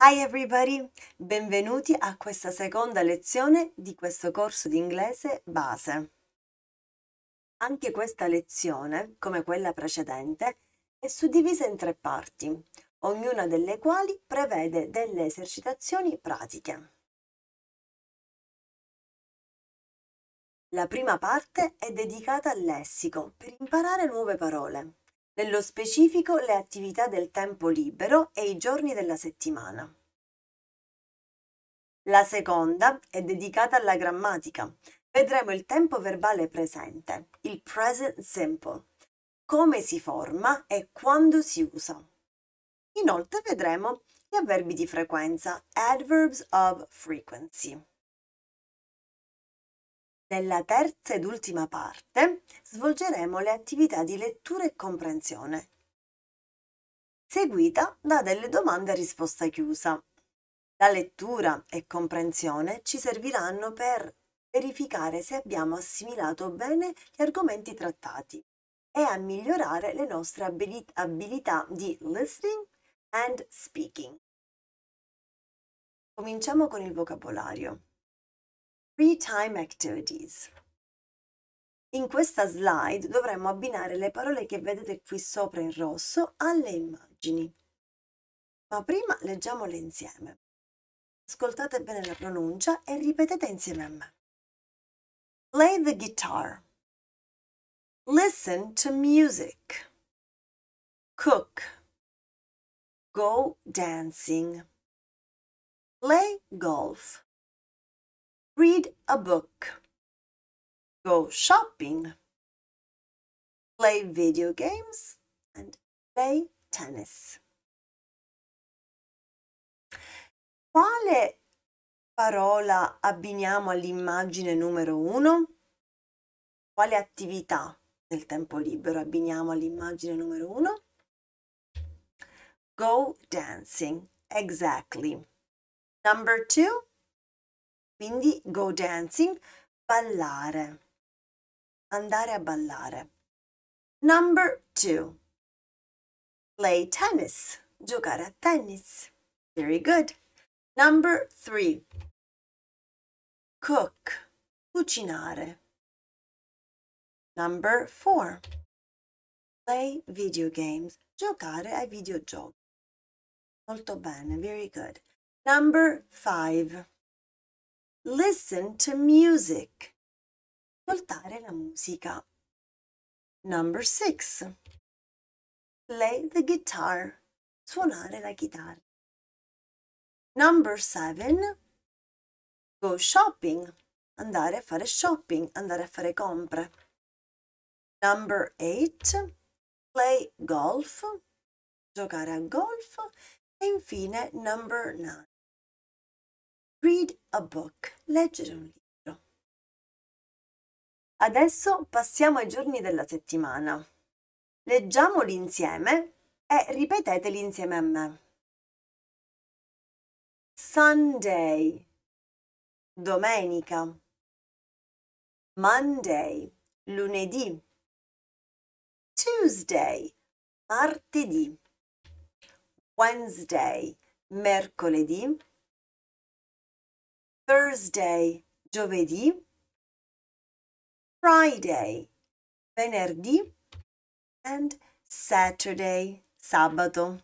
Hi everybody! Benvenuti a questa seconda lezione di questo corso di inglese base. Anche questa lezione, come quella precedente, è suddivisa in tre parti, ognuna delle quali prevede delle esercitazioni pratiche. La prima parte è dedicata al lessico per imparare nuove parole nello specifico le attività del tempo libero e i giorni della settimana. La seconda è dedicata alla grammatica. Vedremo il tempo verbale presente, il present simple, come si forma e quando si usa. Inoltre vedremo gli avverbi di frequenza, adverbs of frequency. Nella terza ed ultima parte svolgeremo le attività di lettura e comprensione, seguita da delle domande a risposta chiusa. La lettura e comprensione ci serviranno per verificare se abbiamo assimilato bene gli argomenti trattati e a migliorare le nostre abilit abilità di listening and speaking. Cominciamo con il vocabolario. Free time activities. In questa slide dovremmo abbinare le parole che vedete qui sopra in rosso alle immagini. Ma prima leggiamole insieme. Ascoltate bene la pronuncia e ripetete insieme a me. Play the guitar. Listen to music. Cook. Go dancing. Play golf read a book, go shopping, play video games, and play tennis. Quale parola abbiniamo all'immagine numero uno? Quale attività nel tempo libero abbiniamo all'immagine numero uno? Go dancing, exactly. Number two? Quindi go dancing, ballare, andare a ballare. Number two, play tennis, giocare a tennis. Very good. Number three, cook, cucinare. Number four, play video games, giocare ai videogiochi. Molto bene, very good. Number five. Listen to music. Ascoltare la musica. Number 6. Play the guitar. Suonare la chitarra. Number 7. Go shopping. Andare a fare shopping, andare a fare compra. Number 8. Play golf. Giocare a golf. E infine number 9. Read a book. Leggere un libro. Adesso passiamo ai giorni della settimana. Leggiamoli insieme e ripeteteli insieme a me. Sunday, domenica. Monday, lunedì. Tuesday, martedì. Wednesday, mercoledì. Thursday, giovedì, Friday, venerdì and Saturday, sabato.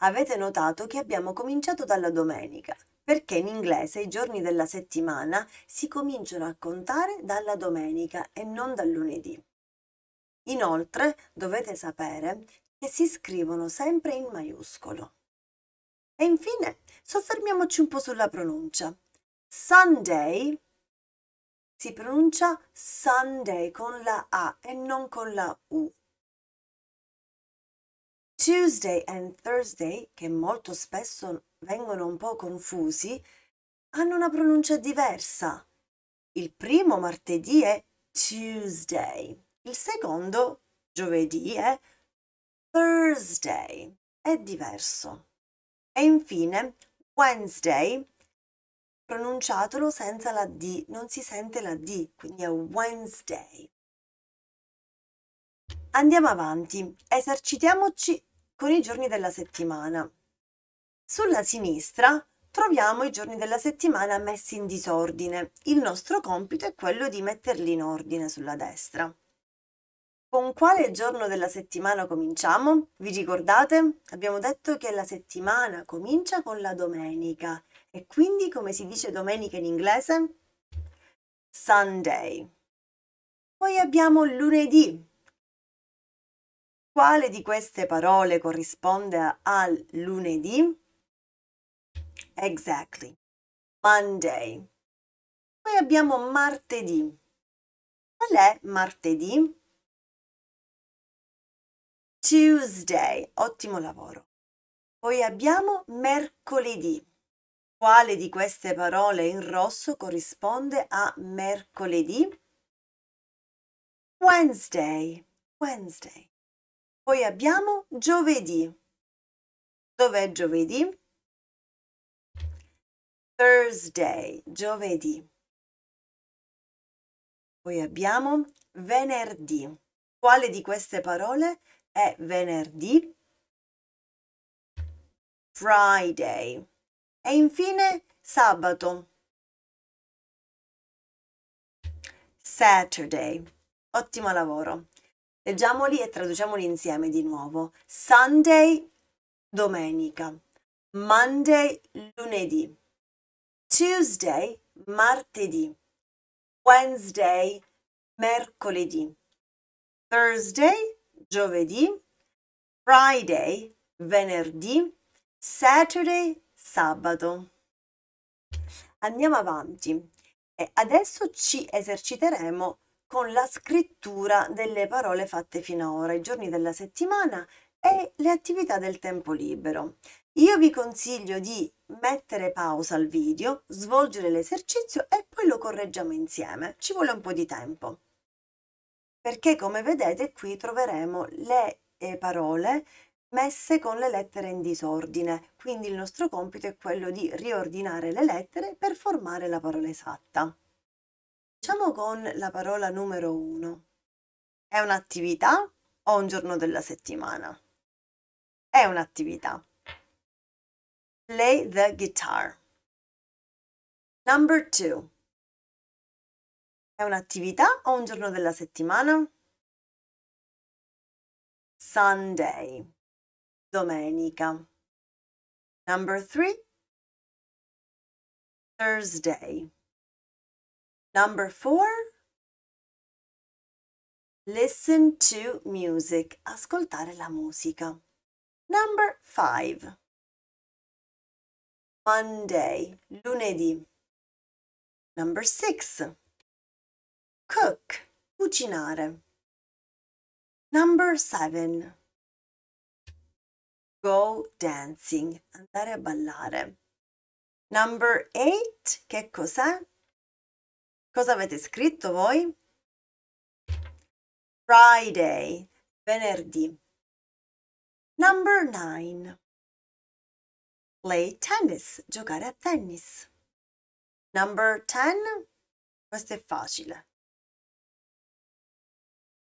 Avete notato che abbiamo cominciato dalla domenica, perché in inglese i giorni della settimana si cominciano a contare dalla domenica e non dal lunedì. Inoltre dovete sapere che si scrivono sempre in maiuscolo. E infine soffermiamoci un po' sulla pronuncia. Sunday si pronuncia Sunday con la A e non con la U. Tuesday and Thursday, che molto spesso vengono un po' confusi, hanno una pronuncia diversa. Il primo martedì è Tuesday, il secondo giovedì è Thursday. È diverso. E infine Wednesday, pronunciatolo senza la D, non si sente la D, quindi è Wednesday. Andiamo avanti, esercitiamoci con i giorni della settimana. Sulla sinistra troviamo i giorni della settimana messi in disordine. Il nostro compito è quello di metterli in ordine sulla destra. Con quale giorno della settimana cominciamo? Vi ricordate? Abbiamo detto che la settimana comincia con la domenica e quindi come si dice domenica in inglese? Sunday. Poi abbiamo lunedì. Quale di queste parole corrisponde al lunedì? Exactly. Monday. Poi abbiamo martedì. Qual è martedì? Tuesday, ottimo lavoro. Poi abbiamo mercoledì. Quale di queste parole in rosso corrisponde a mercoledì? Wednesday, Wednesday. Poi abbiamo giovedì. Dov'è giovedì? Thursday, giovedì. Poi abbiamo venerdì. Quale di queste parole corrisponde è venerdì, Friday e infine sabato, Saturday. Ottimo lavoro. Leggiamoli e traduciamoli insieme di nuovo. Sunday, domenica. Monday, lunedì. Tuesday, martedì. Wednesday, mercoledì. Thursday, giovedì, Friday venerdì, Saturday sabato. Andiamo avanti e adesso ci eserciteremo con la scrittura delle parole fatte finora, i giorni della settimana e le attività del tempo libero. Io vi consiglio di mettere pausa al video, svolgere l'esercizio e poi lo correggiamo insieme. Ci vuole un po' di tempo perché come vedete qui troveremo le eh, parole messe con le lettere in disordine, quindi il nostro compito è quello di riordinare le lettere per formare la parola esatta. Facciamo con la parola numero 1. È un'attività o un giorno della settimana? È un'attività. Play the guitar. Number 2 un'attività o un giorno della settimana? Sunday, domenica. Number three, Thursday. Number four, listen to music, ascoltare la musica. Number five, Monday, lunedì. Number six, cook, cucinare. Number seven. Go dancing, andare a ballare. Number eight, che cos'è? Cosa avete scritto voi? Friday, venerdì. Number nine. Play tennis, giocare a tennis. Number ten, questo è facile.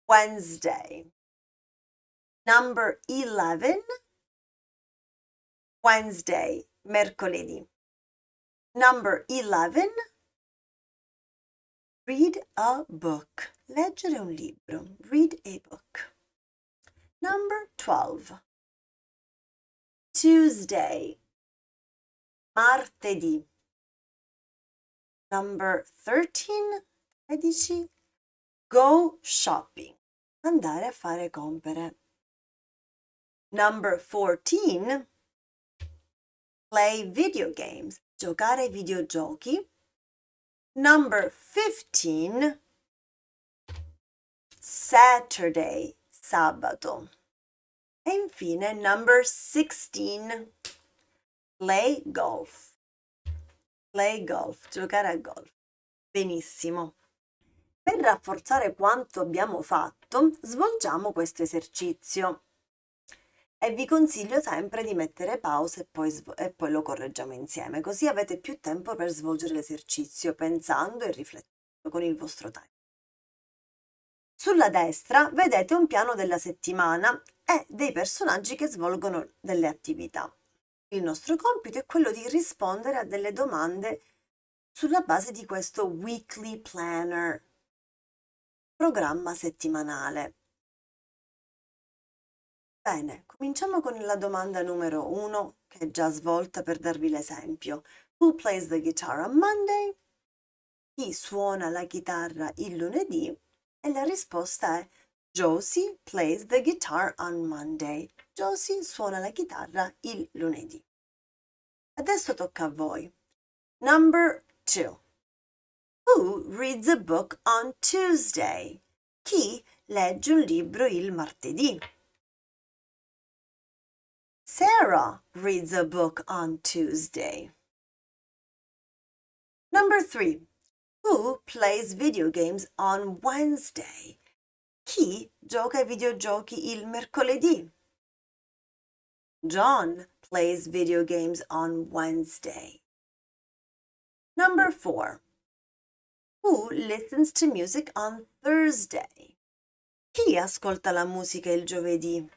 Wednesday. Number 11, Wednesday, mercoledì. Number 11, read a book. Leggere un libro. Read a book. Number 12, Tuesday, martedì. Number 13, 13, Go shopping. Andare a fare compere. Number 14. Play video games. Giocare ai videogiochi. Number 15. Saturday. Sabato. E infine, number 16. Play golf. Play golf. Giocare a golf. Benissimo. Per rafforzare quanto abbiamo fatto, svolgiamo questo esercizio e vi consiglio sempre di mettere pausa e poi, e poi lo correggiamo insieme, così avete più tempo per svolgere l'esercizio pensando e riflettendo con il vostro tempo. Sulla destra vedete un piano della settimana e dei personaggi che svolgono delle attività. Il nostro compito è quello di rispondere a delle domande sulla base di questo weekly planner programma settimanale. Bene, cominciamo con la domanda numero 1, che è già svolta per darvi l'esempio. Who plays the guitar on Monday? Chi suona la chitarra il lunedì? E la risposta è Josie plays the guitar on Monday. Josie suona la chitarra il lunedì. Adesso tocca a voi. Number 2. Who reads a book on Tuesday? Chi legge un libro il martedì? Sarah reads a book on Tuesday. Number three, who plays video games on Wednesday? Chi gioca ai videogiochi il mercoledì? John plays video games on Wednesday. Number four, who listens to music on Thursday. Chi ascolta la musica il giovedì?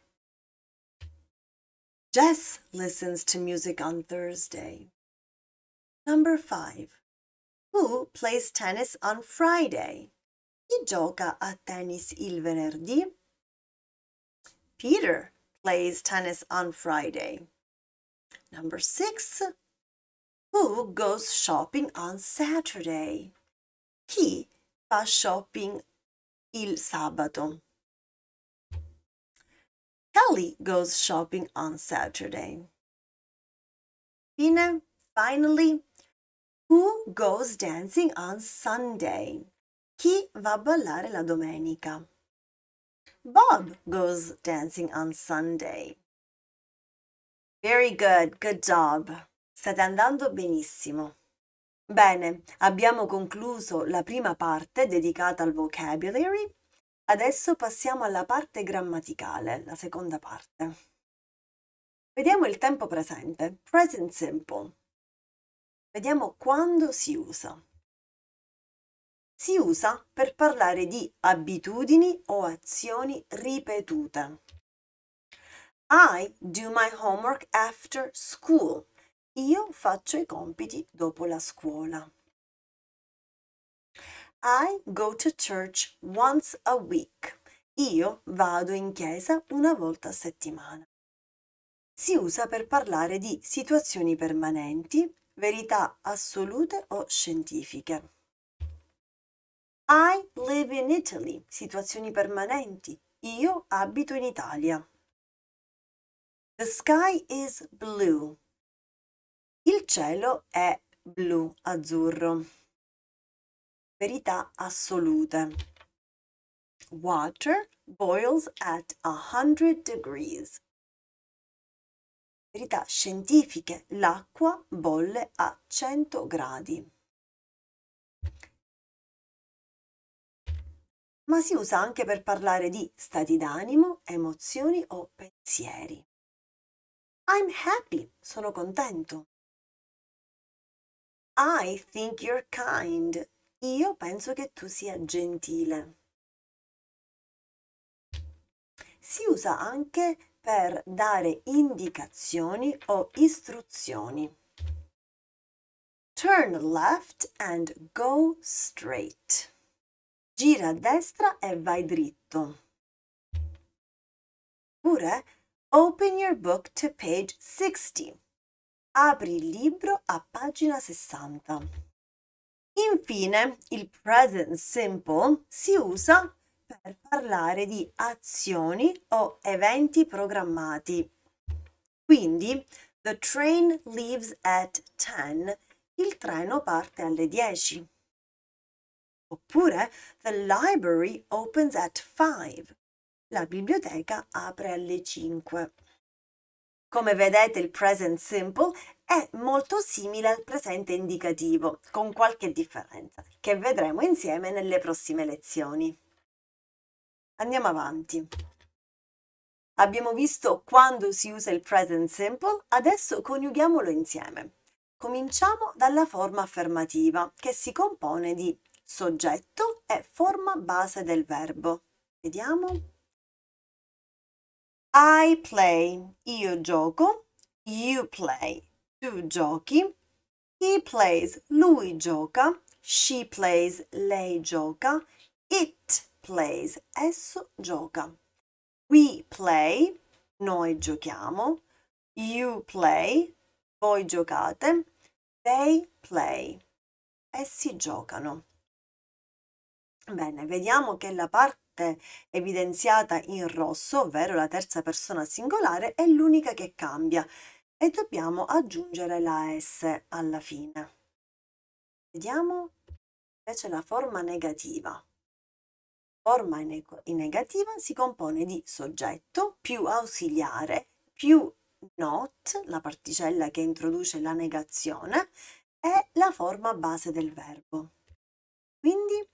Jess listens to music on Thursday. Number 5. Who plays tennis on Friday? Chi gioca a tennis il venerdì? Peter plays tennis on Friday. Number 6. Who goes shopping on Saturday? Chi fa shopping il sabato? Kelly goes shopping on Saturday. Fine. Finally, who goes dancing on Sunday? Chi va a ballare la domenica? Bob goes dancing on Sunday. Very good, good job. State andando benissimo. Bene, abbiamo concluso la prima parte dedicata al vocabulary. Adesso passiamo alla parte grammaticale, la seconda parte. Vediamo il tempo presente, present simple. Vediamo quando si usa. Si usa per parlare di abitudini o azioni ripetute. I do my homework after school io faccio i compiti dopo la scuola. I go to church once a week. Io vado in chiesa una volta a settimana. Si usa per parlare di situazioni permanenti, verità assolute o scientifiche. I live in Italy, situazioni permanenti. Io abito in Italia. The sky is blue, il cielo è blu-azzurro. Verità assolute. Water boils at 100 degrees. Verità scientifiche. L'acqua bolle a 100 gradi. ma si usa anche per parlare di stati d'animo, emozioni o pensieri. I'm happy, sono contento. I think you're kind. Io penso che tu sia gentile. Si usa anche per dare indicazioni o istruzioni. Turn left and go straight. Gira a destra e vai dritto. Oppure, open your book to page 60. Apri il libro a pagina 60. Infine, il present simple si usa per parlare di azioni o eventi programmati. Quindi, the train leaves at 10, il treno parte alle 10. Oppure, the library opens at 5, la biblioteca apre alle 5. Come vedete il present simple è molto simile al presente indicativo, con qualche differenza, che vedremo insieme nelle prossime lezioni. Andiamo avanti. Abbiamo visto quando si usa il present simple, adesso coniughiamolo insieme. Cominciamo dalla forma affermativa, che si compone di soggetto e forma base del verbo. Vediamo. I play, io gioco, you play, tu giochi, he plays, lui gioca, she plays, lei gioca, it plays, esso gioca. We play, noi giochiamo, you play, voi giocate, they play, essi giocano. Bene, vediamo che la parte evidenziata in rosso, ovvero la terza persona singolare, è l'unica che cambia e dobbiamo aggiungere la S alla fine. Vediamo invece la forma negativa. Forma in, negativa si compone di soggetto più ausiliare più not, la particella che introduce la negazione, e la forma base del verbo. Quindi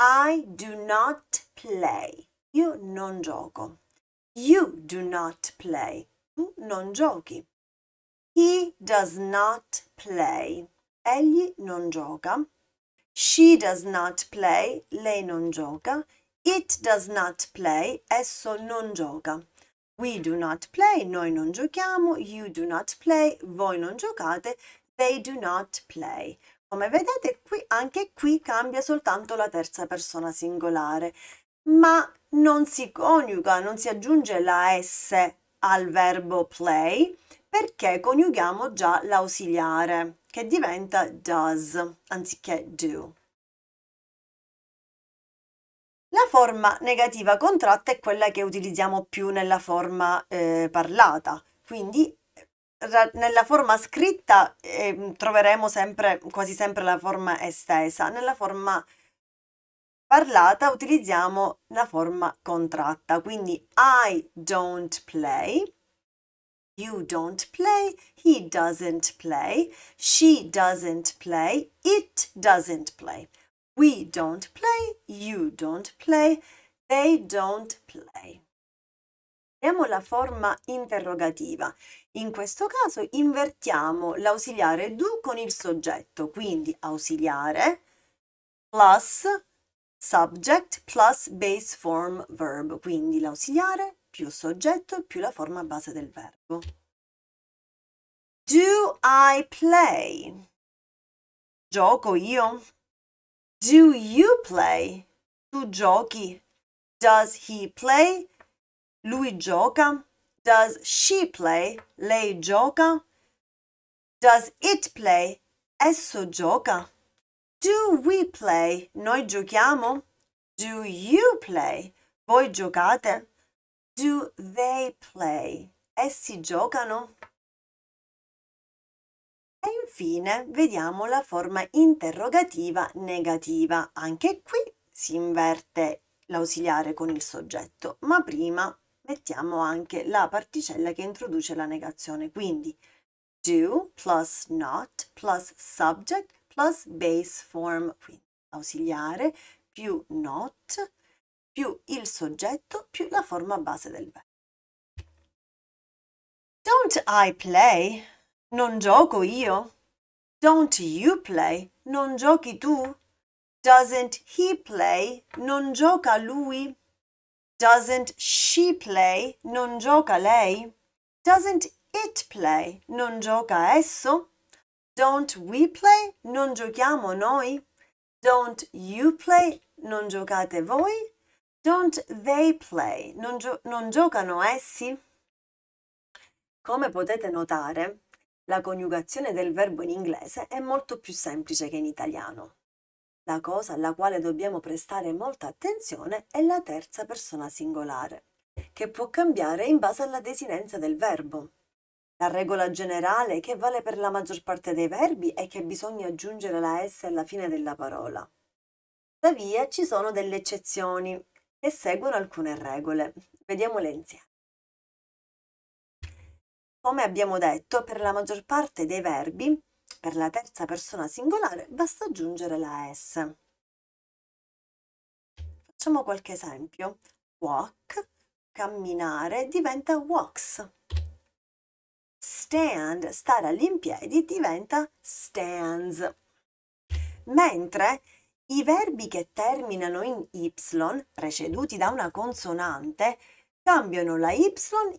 I do not play. Io non gioco. You do not play. Tu non giochi. He does not play. Egli non gioca. She does not play. Lei non gioca. It does not play. Esso non gioca. We do not play. Noi non giochiamo. You do not play. Voi non giocate. They do not play. Come vedete qui, anche qui cambia soltanto la terza persona singolare, ma non si coniuga, non si aggiunge la S al verbo play perché coniughiamo già l'ausiliare che diventa does anziché do. La forma negativa contratta è quella che utilizziamo più nella forma eh, parlata, quindi nella forma scritta eh, troveremo sempre, quasi sempre la forma estesa, nella forma parlata utilizziamo la forma contratta, quindi I don't play, you don't play, he doesn't play, she doesn't play, it doesn't play, we don't play, you don't play, they don't play. Vediamo la forma interrogativa. In questo caso invertiamo l'ausiliare do con il soggetto, quindi ausiliare plus subject plus base form verb, quindi l'ausiliare più soggetto più la forma base del verbo. Do I play? Gioco io. Do you play? Tu giochi. Does he play? Lui gioca. Does she play? Lei gioca? Does it play? Esso gioca. Do we play? Noi giochiamo? Do you play? Voi giocate? Do they play? Essi giocano? E infine vediamo la forma interrogativa negativa. Anche qui si inverte l'ausiliare con il soggetto, ma prima mettiamo anche la particella che introduce la negazione, quindi do plus not plus subject plus base form, quindi ausiliare, più not, più il soggetto, più la forma base del verbo. Don't I play? Non gioco io. Don't you play? Non giochi tu. Doesn't he play? Non gioca lui. Doesn't she play? Non gioca lei? Doesn't it play? Non gioca esso? Don't we play? Non giochiamo noi? Don't you play? Non giocate voi? Don't they play? Non, gio non giocano essi? Come potete notare, la coniugazione del verbo in inglese è molto più semplice che in italiano. La cosa alla quale dobbiamo prestare molta attenzione è la terza persona singolare, che può cambiare in base alla desinenza del verbo. La regola generale che vale per la maggior parte dei verbi è che bisogna aggiungere la S alla fine della parola. Tuttavia ci sono delle eccezioni che seguono alcune regole. Vediamole insieme. Come abbiamo detto, per la maggior parte dei verbi per la terza persona singolare basta aggiungere la S. Facciamo qualche esempio. Walk, camminare, diventa walks. Stand, stare all'impiedi, diventa stands. Mentre i verbi che terminano in y, preceduti da una consonante, cambiano la y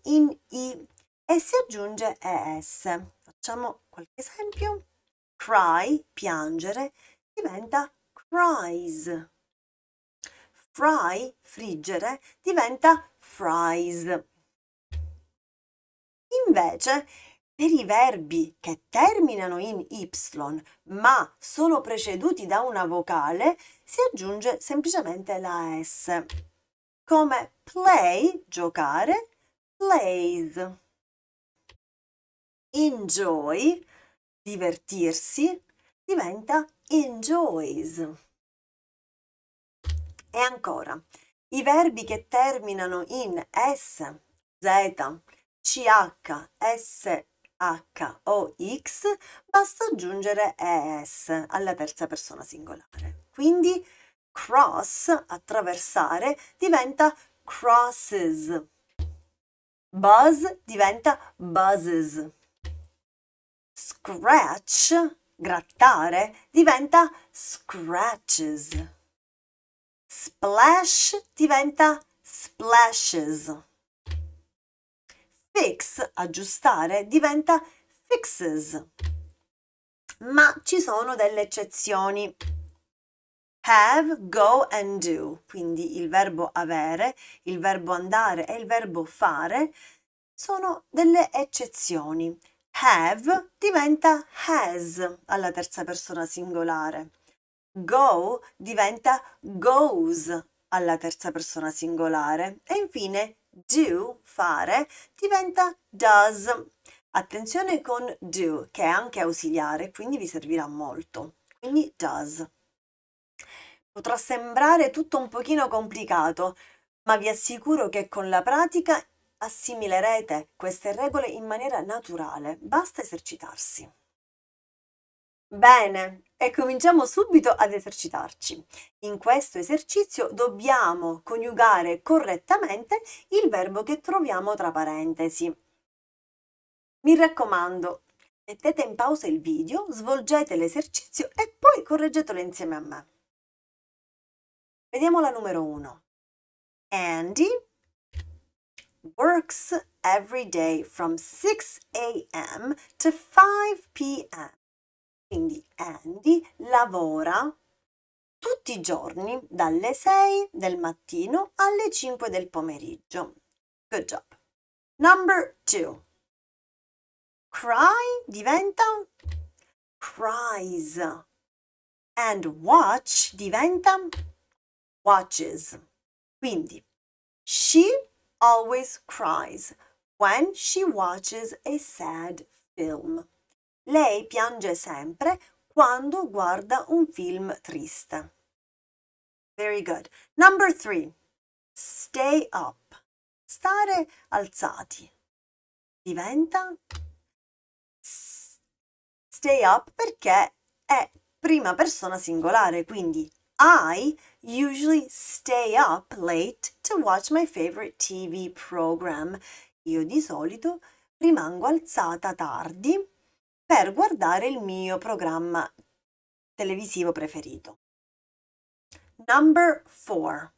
in i e si aggiunge es. Facciamo qualche esempio. Cry, piangere, diventa cries. Fry, friggere, diventa fries. Invece, per i verbi che terminano in y ma sono preceduti da una vocale, si aggiunge semplicemente la s, come play, giocare, plays enjoy, divertirsi, diventa enjoys. E ancora, i verbi che terminano in S, Z, CH, S, H o X, basta aggiungere ES alla terza persona singolare. Quindi cross, attraversare, diventa crosses. Buzz diventa buzzes. Scratch, grattare, diventa scratches. Splash diventa splashes. Fix, aggiustare, diventa fixes. Ma ci sono delle eccezioni. Have, go and do. Quindi il verbo avere, il verbo andare e il verbo fare sono delle eccezioni have diventa has alla terza persona singolare. Go diventa goes alla terza persona singolare. E infine do, fare, diventa does. Attenzione con do, che è anche ausiliare, quindi vi servirà molto. Quindi does. Potrà sembrare tutto un pochino complicato, ma vi assicuro che con la pratica assimilerete queste regole in maniera naturale, basta esercitarsi. Bene, e cominciamo subito ad esercitarci. In questo esercizio dobbiamo coniugare correttamente il verbo che troviamo tra parentesi. Mi raccomando, mettete in pausa il video, svolgete l'esercizio e poi correggetelo insieme a me. Vediamo la numero 1. Andy works every day from 6 a.m. to 5 p.m. Quindi Andy lavora tutti i giorni dalle 6 del mattino alle 5 del pomeriggio. Good job. Number 2. Cry diventa cries and watch diventa watches. Quindi she always cries when she watches a sad film. Lei piange sempre quando guarda un film triste. Very good. Number three. Stay up. Stare alzati. Diventa stay up perché è prima persona singolare, quindi I usually stay up late to watch my favorite TV program. Io di solito rimango alzata tardi per guardare il mio programma televisivo preferito. Number 4.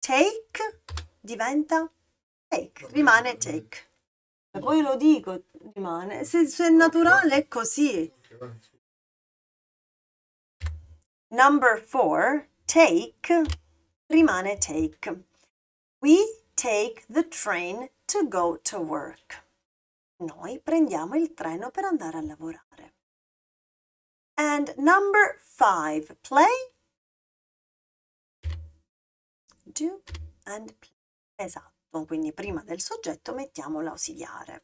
Take diventa take, rimane take. Poi lo dico, rimane. Se, se è naturale è così. Number 4 take rimane take. We take the train to go to work. Noi prendiamo il treno per andare a lavorare. And number five, play, do and play. Esatto, quindi prima del soggetto mettiamo l'ausiliare.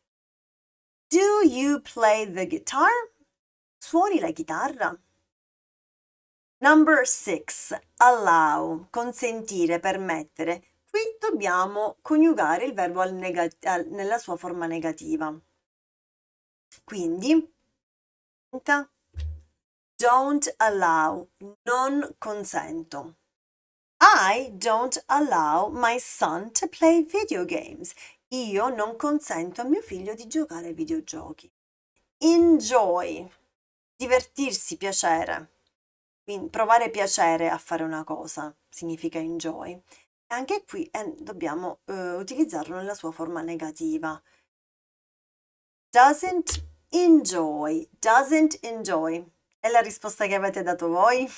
Do you play the guitar? Suoni la chitarra? Number 6. Allow, consentire, permettere. Qui dobbiamo coniugare il verbo al al, nella sua forma negativa. Quindi, don't allow, non consento. I don't allow my son to play video games. Io non consento a mio figlio di giocare ai videogiochi. Enjoy, divertirsi, piacere. Quindi provare piacere a fare una cosa significa enjoy. E anche qui eh, dobbiamo eh, utilizzarlo nella sua forma negativa. Doesn't enjoy, doesn't enjoy. È la risposta che avete dato voi?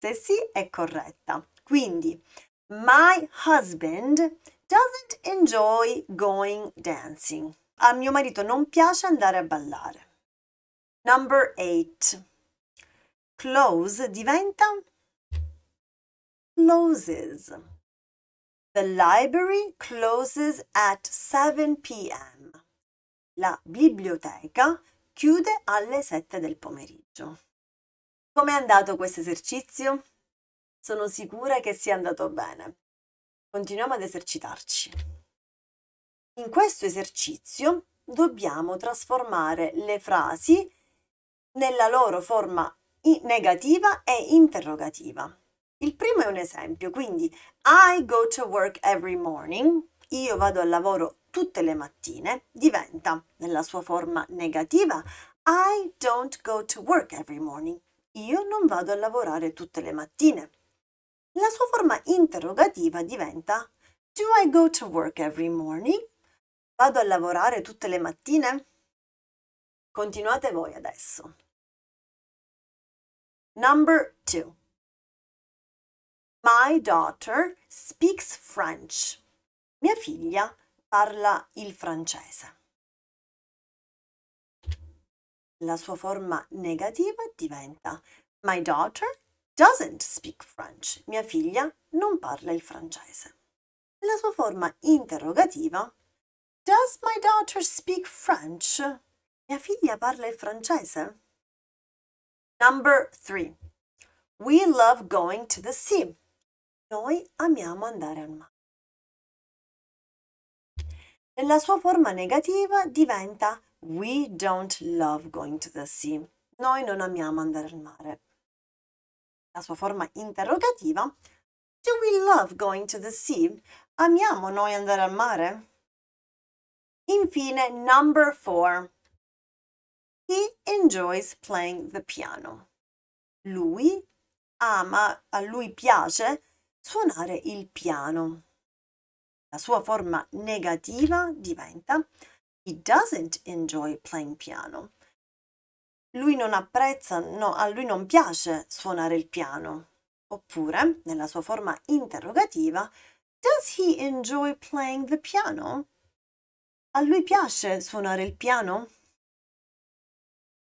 Se sì, è corretta. Quindi, my husband doesn't enjoy going dancing. A mio marito non piace andare a ballare. Number 8. Close diventa closes. The library closes at 7 p.m. La biblioteca chiude alle 7 del pomeriggio. Com'è andato questo esercizio? Sono sicura che sia andato bene. Continuiamo ad esercitarci. In questo esercizio dobbiamo trasformare le frasi nella loro forma negativa e interrogativa. Il primo è un esempio, quindi I go to work every morning, io vado al lavoro tutte le mattine, diventa nella sua forma negativa I don't go to work every morning, io non vado a lavorare tutte le mattine. La sua forma interrogativa diventa Do I go to work every morning? Vado a lavorare tutte le mattine? Continuate voi adesso. Number two. My daughter speaks French. Mia figlia parla il francese. La sua forma negativa diventa My daughter doesn't speak French. Mia figlia non parla il francese. La sua forma interrogativa Does my daughter speak French? Mia figlia parla il francese? Number 3. We love going to the sea. Noi amiamo andare al mare. Nella sua forma negativa diventa We don't love going to the sea. Noi non amiamo andare al mare. La sua forma interrogativa Do we love going to the sea? Amiamo noi andare al mare? Infine, number 4. He enjoys playing the piano. Lui ama, a lui piace suonare il piano. La sua forma negativa diventa He doesn't enjoy playing piano. Lui non apprezza, no, a lui non piace suonare il piano. Oppure, nella sua forma interrogativa, Does he enjoy playing the piano? A lui piace suonare il piano?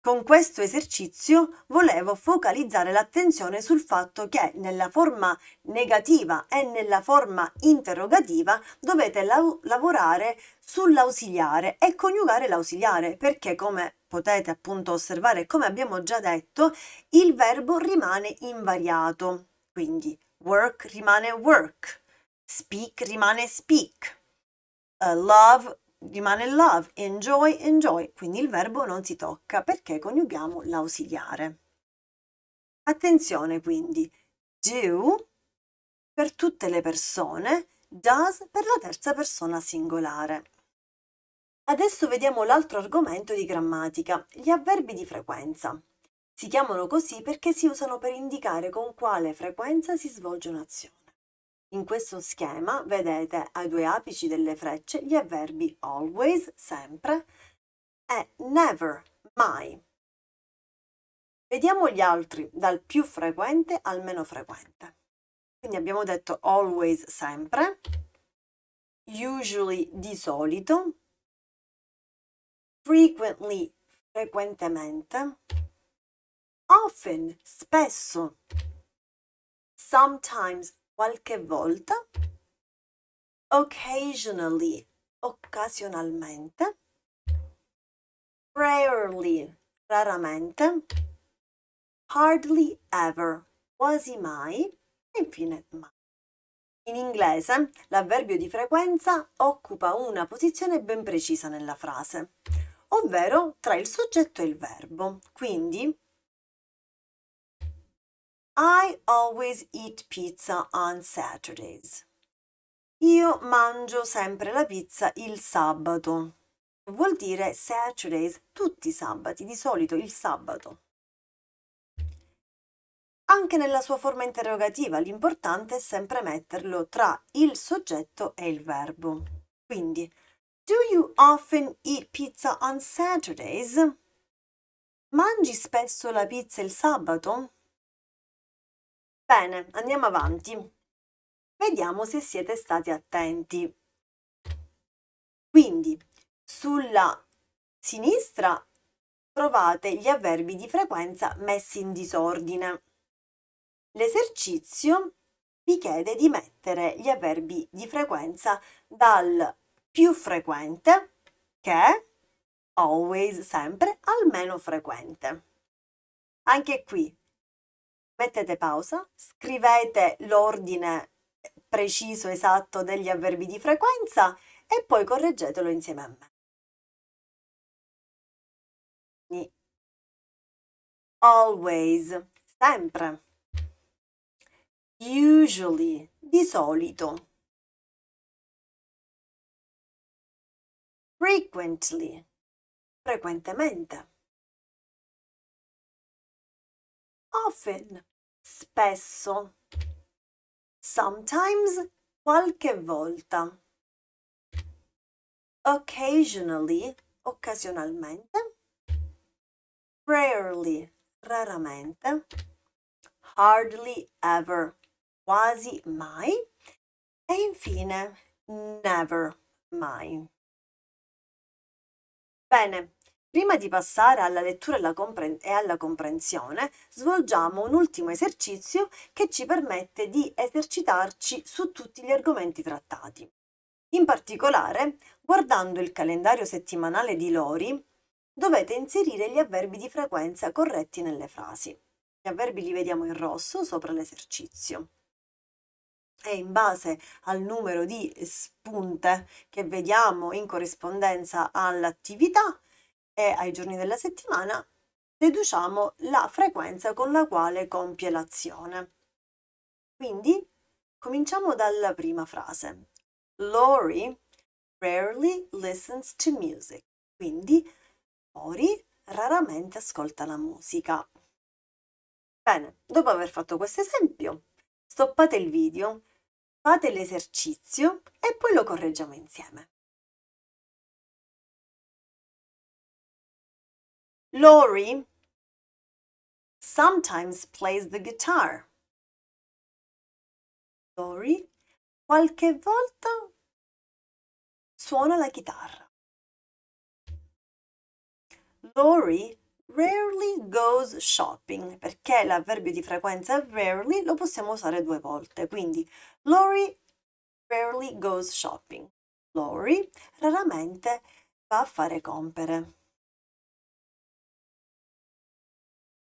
Con questo esercizio volevo focalizzare l'attenzione sul fatto che nella forma negativa e nella forma interrogativa dovete lav lavorare sull'ausiliare e coniugare l'ausiliare perché come potete appunto osservare come abbiamo già detto il verbo rimane invariato. Quindi work rimane work, speak rimane speak, uh, love rimane love, enjoy, enjoy, quindi il verbo non si tocca perché coniughiamo l'ausiliare. Attenzione quindi, do per tutte le persone, does per la terza persona singolare. Adesso vediamo l'altro argomento di grammatica, gli avverbi di frequenza. Si chiamano così perché si usano per indicare con quale frequenza si svolge un'azione. In questo schema vedete ai due apici delle frecce gli avverbi always, sempre, e never, mai. Vediamo gli altri dal più frequente al meno frequente. Quindi abbiamo detto always, sempre, usually, di solito, frequently, frequentemente, often, spesso, sometimes, qualche volta, occasionally, occasionalmente, rarely, raramente, hardly ever, quasi mai, e infine mai. In inglese l'avverbio di frequenza occupa una posizione ben precisa nella frase, ovvero tra il soggetto e il verbo, quindi i always eat pizza on Saturdays. Io mangio sempre la pizza il sabato. Vuol dire Saturdays tutti i sabati, di solito il sabato. Anche nella sua forma interrogativa l'importante è sempre metterlo tra il soggetto e il verbo. Quindi, do you often eat pizza on Saturdays? Mangi spesso la pizza il sabato? Bene, andiamo avanti. Vediamo se siete stati attenti. Quindi, sulla sinistra trovate gli avverbi di frequenza messi in disordine. L'esercizio vi chiede di mettere gli avverbi di frequenza dal più frequente, che è always, sempre, al meno frequente. Anche qui mettete pausa, scrivete l'ordine preciso, esatto degli avverbi di frequenza e poi correggetelo insieme a me. Always, sempre. Usually, di solito. Frequently, frequentemente. Often, spesso, sometimes, qualche volta, occasionally, occasionalmente, rarely, raramente, hardly ever, quasi mai, e infine never, mai. Bene, Prima di passare alla lettura e alla, comprensione, svolgiamo un ultimo esercizio che ci permette di esercitarci su tutti gli argomenti trattati. In particolare, guardando il calendario settimanale di Lori, dovete inserire gli avverbi di frequenza corretti nelle frasi. Gli avverbi li vediamo in rosso sopra l'esercizio. E in base al numero di spunte che vediamo in corrispondenza all'attività, e ai giorni della settimana, deduciamo la frequenza con la quale compie l'azione. Quindi cominciamo dalla prima frase. Lori rarely listens to music. Quindi Lori raramente ascolta la musica. Bene, dopo aver fatto questo esempio, stoppate il video, fate l'esercizio e poi lo correggiamo insieme. Lori sometimes plays the guitar. Lori qualche volta suona la chitarra. Lori rarely goes shopping perché l'avverbio di frequenza rarely lo possiamo usare due volte. Quindi Lori rarely goes shopping. Lori raramente va a fare compere.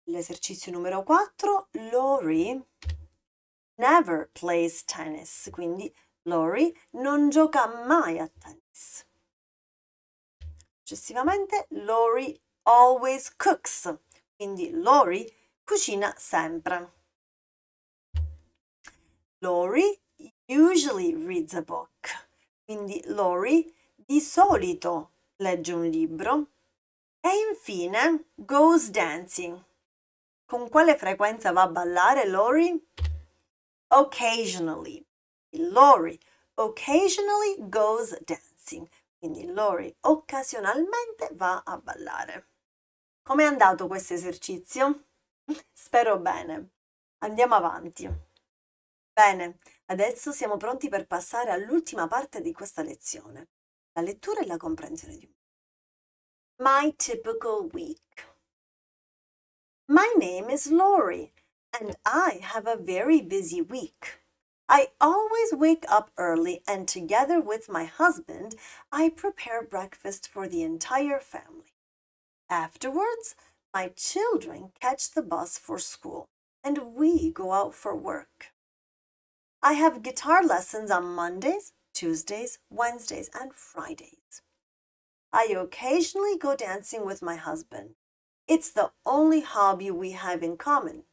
L'esercizio numero 4, Lori never plays tennis, quindi Lori non gioca mai a tennis. Successivamente, Lori always cooks, quindi Lori cucina sempre. Lori usually reads a book, quindi Lori di solito legge un libro. E infine, goes dancing, con quale frequenza va a ballare Lori? Occasionally. Lori occasionally goes dancing. Quindi Lori occasionalmente va a ballare. Com'è andato questo esercizio? Spero bene. Andiamo avanti. Bene, adesso siamo pronti per passare all'ultima parte di questa lezione, la lettura e la comprensione di un My typical week. My name is Laurie, and I have a very busy week. I always wake up early, and together with my husband, I prepare breakfast for the entire family. Afterwards, my children catch the bus for school, and we go out for work. I have guitar lessons on Mondays, Tuesdays, Wednesdays, and Fridays. I occasionally go dancing with my husband. It's the only hobby we have in common.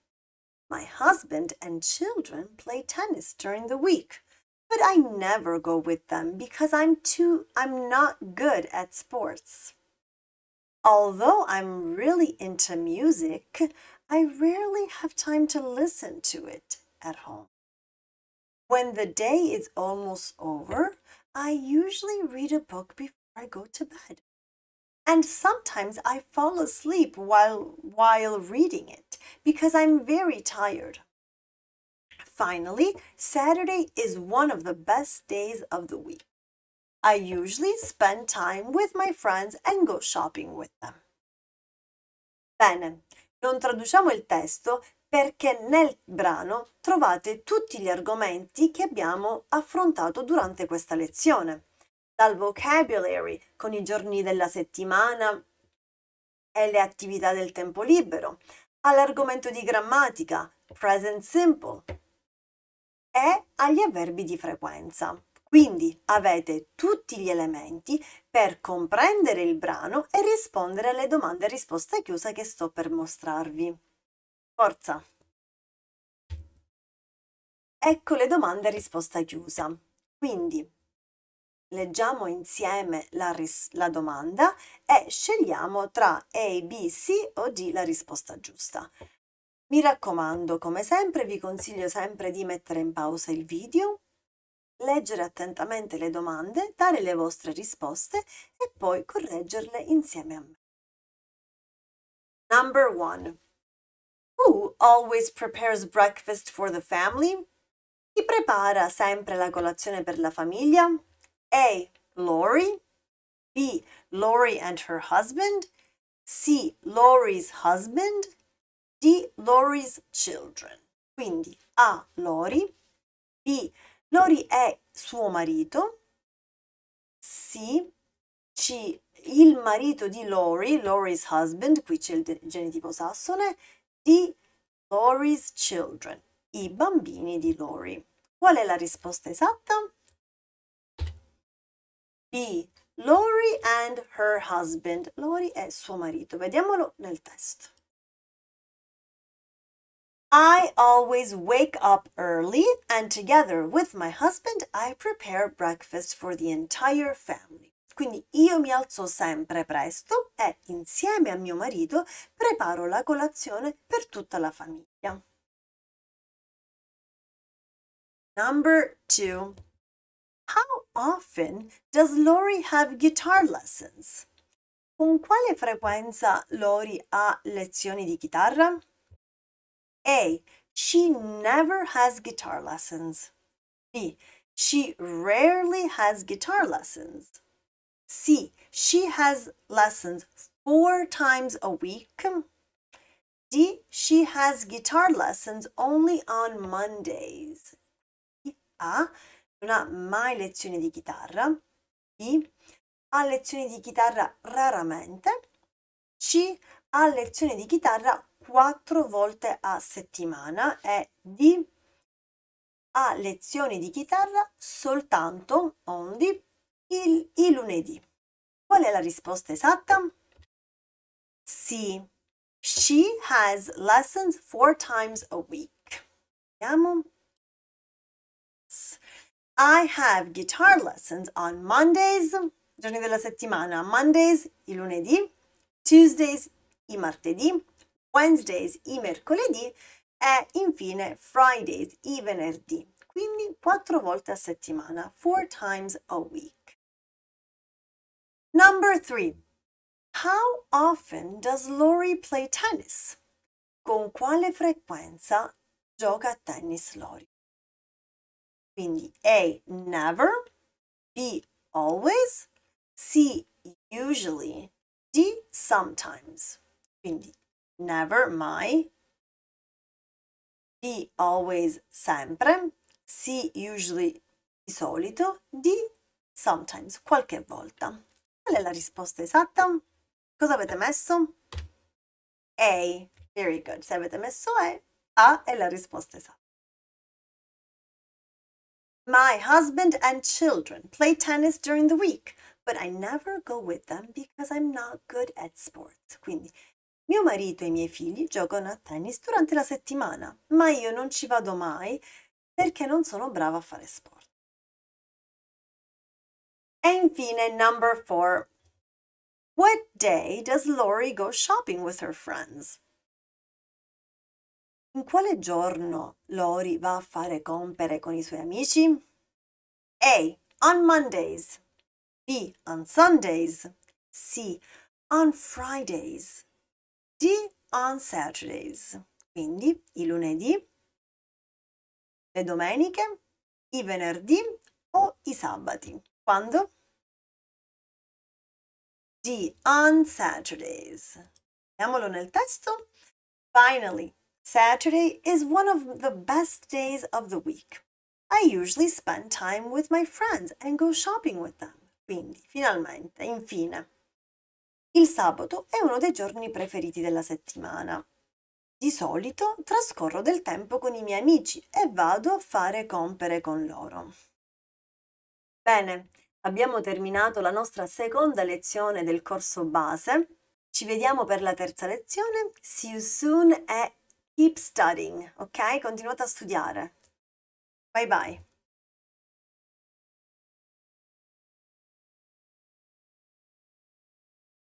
My husband and children play tennis during the week, but I never go with them because I'm too I'm not good at sports. Although I'm really into music, I rarely have time to listen to it at home. When the day is almost over, I usually read a book before I go to bed. And sometimes I fall asleep while, while reading it because I'm very tired. Finally, Saturday is one of the best days of the week. I usually spend time with my friends and go shopping with them. Bene, non traduciamo il testo perché nel brano trovate tutti gli argomenti che abbiamo affrontato durante questa lezione. dal vocabulary con i giorni della settimana e le attività del tempo libero, all'argomento di grammatica, present simple e agli avverbi di frequenza. Quindi avete tutti gli elementi per comprendere il brano e rispondere alle domande a risposta chiusa che sto per mostrarvi. Forza! Ecco le domande a risposta chiusa. Quindi leggiamo insieme la, ris- la domanda e scegliamo tra A, B, C o D la risposta giusta. Mi raccomando, come sempre, vi consiglio sempre di mettere in pausa il video, leggere attentamente le domande, dare le vostre risposte e poi correggerle insieme a me. Number 1. Who always prepares breakfast for the family? Chi prepara sempre la colazione per la famiglia? A. Lori. B. Lori and her husband. C. Lori's husband. D. Lori's children. Quindi A. Lori. B. Lori è suo marito. C. C. Il marito di Lori, Lori's husband, qui c'è il genitivo sassone, di Lori's children, i bambini di Lori. Qual è la risposta esatta? B. Lori and her husband. Lori è suo marito. Vediamolo nel testo. I always wake up early and together with my husband I prepare breakfast for the entire family. Quindi io mi alzo sempre presto e insieme a mio marito preparo la colazione per tutta la famiglia. Number 2 How often does Lori have guitar lessons? Con quale frequenza Lori ha lezioni di chitarra? A. She never has guitar lessons. B. She rarely has guitar lessons. C. She has lessons four times a week. D. She has guitar lessons only on Mondays. A. Ah, non ha mai lezioni di chitarra, B, ha lezioni di chitarra raramente, C ha lezioni di chitarra quattro volte a settimana e D ha lezioni di chitarra soltanto only il, il lunedì. Qual è la risposta esatta? C. She has lessons four times a week. Vediamo. I have guitar lessons on Mondays, giorni della settimana, Mondays i lunedì, Tuesdays i martedì, Wednesdays i mercoledì e infine Fridays i venerdì, quindi quattro volte a settimana, four times a week. Number three. How often does Lori play tennis? Con quale frequenza gioca a tennis Lori? Quindi A never, B always, C usually, D sometimes. Quindi never mai, B always sempre, C usually di solito, D sometimes qualche volta. Qual è la risposta esatta? Cosa avete messo? A. Very good. Se avete messo A, A è la risposta esatta. My husband and children play tennis during the week, but I never go with them because I'm not good at sports. Quindi, mio marito e i miei figli giocano a tennis durante la settimana, ma io non ci vado mai perché non sono brava a fare sport. E infine, number four. What day does Lori go shopping with her friends? In quale giorno Lori va a fare compere con i suoi amici? A. On Mondays. B. On Sundays. C. On Fridays. D. On Saturdays. Quindi i lunedì, le domeniche, i venerdì o i sabati. Quando? D. On Saturdays. Vediamolo nel testo. Finally, Saturday is one of the best days of the week. I usually spend time with my friends and go shopping with them. Quindi, finalmente, infine. Il sabato è uno dei giorni preferiti della settimana. Di solito trascorro del tempo con i miei amici e vado a fare compere con loro. Bene, abbiamo terminato la nostra seconda lezione del corso base. Ci vediamo per la terza lezione. See you soon e Keep studying, ok? Continuate a studiare. Bye bye.